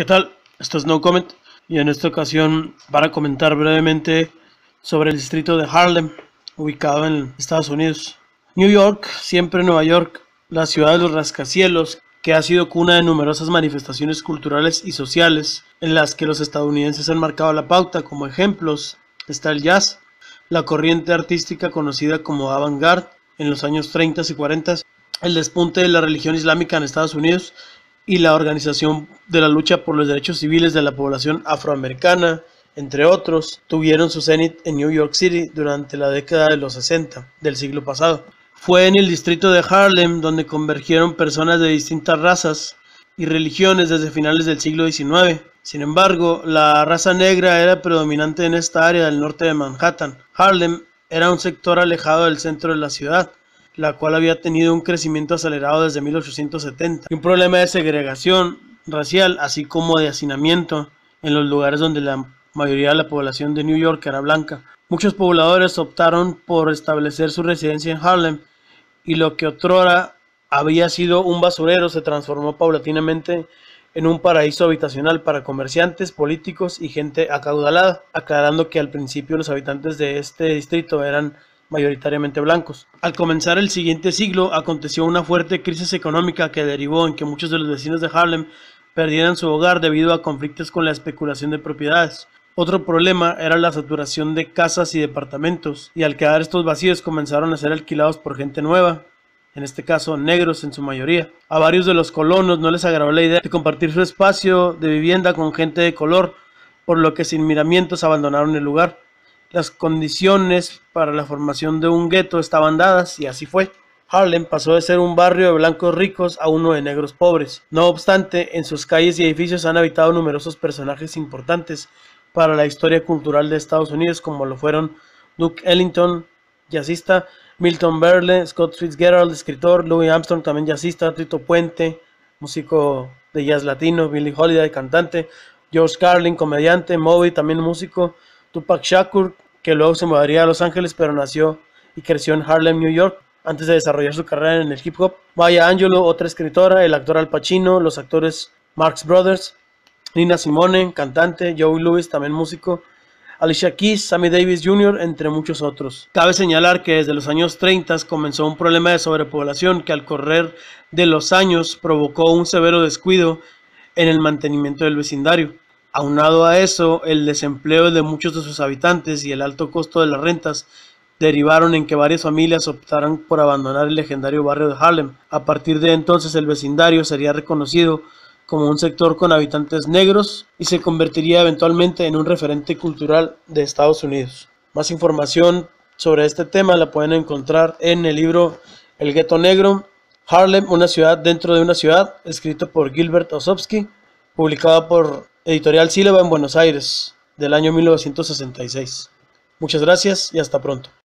¿Qué tal? Esto es No Comment y en esta ocasión para comentar brevemente sobre el distrito de Harlem, ubicado en Estados Unidos. New York, siempre Nueva York, la ciudad de los rascacielos, que ha sido cuna de numerosas manifestaciones culturales y sociales, en las que los estadounidenses han marcado la pauta. Como ejemplos está el jazz, la corriente artística conocida como avant-garde en los años 30 y 40, el despunte de la religión islámica en Estados Unidos y la Organización de la Lucha por los Derechos Civiles de la Población Afroamericana, entre otros, tuvieron su cenit en New York City durante la década de los 60 del siglo pasado. Fue en el distrito de Harlem donde convergieron personas de distintas razas y religiones desde finales del siglo XIX. Sin embargo, la raza negra era predominante en esta área del norte de Manhattan. Harlem era un sector alejado del centro de la ciudad, la cual había tenido un crecimiento acelerado desde 1870, y un problema de segregación racial, así como de hacinamiento en los lugares donde la mayoría de la población de New York era blanca. Muchos pobladores optaron por establecer su residencia en Harlem y lo que otrora había sido un basurero se transformó paulatinamente en un paraíso habitacional para comerciantes, políticos y gente acaudalada, aclarando que al principio los habitantes de este distrito eran mayoritariamente blancos. Al comenzar el siguiente siglo, aconteció una fuerte crisis económica que derivó en que muchos de los vecinos de Harlem perdieran su hogar debido a conflictos con la especulación de propiedades. Otro problema era la saturación de casas y departamentos, y al quedar estos vacíos comenzaron a ser alquilados por gente nueva, en este caso negros en su mayoría. A varios de los colonos no les agradó la idea de compartir su espacio de vivienda con gente de color, por lo que sin miramientos abandonaron el lugar. Las condiciones para la formación de un gueto estaban dadas y así fue. Harlem pasó de ser un barrio de blancos ricos a uno de negros pobres. No obstante, en sus calles y edificios han habitado numerosos personajes importantes para la historia cultural de Estados Unidos, como lo fueron Duke Ellington, jazzista, Milton Berle, Scott Fitzgerald, escritor, Louis Armstrong, también jazzista, Tito Puente, músico de jazz latino, Billy Holiday, cantante, George Carlin, comediante, Moby, también músico, Tupac Shakur, que luego se mudaría a Los Ángeles, pero nació y creció en Harlem, New York, antes de desarrollar su carrera en el hip hop. Maya Angelo, otra escritora, el actor Al Pacino, los actores Marx Brothers, Nina Simone, cantante, Joey Lewis, también músico, Alicia Keys, Sammy Davis Jr., entre muchos otros. Cabe señalar que desde los años 30 comenzó un problema de sobrepoblación que al correr de los años provocó un severo descuido en el mantenimiento del vecindario. Aunado a eso, el desempleo de muchos de sus habitantes y el alto costo de las rentas derivaron en que varias familias optaran por abandonar el legendario barrio de Harlem. A partir de entonces el vecindario sería reconocido como un sector con habitantes negros y se convertiría eventualmente en un referente cultural de Estados Unidos. Más información sobre este tema la pueden encontrar en el libro El Gueto Negro, Harlem, una ciudad dentro de una ciudad, escrito por Gilbert Osofsky, publicado por Editorial Sílaba en Buenos Aires, del año 1966. Muchas gracias y hasta pronto.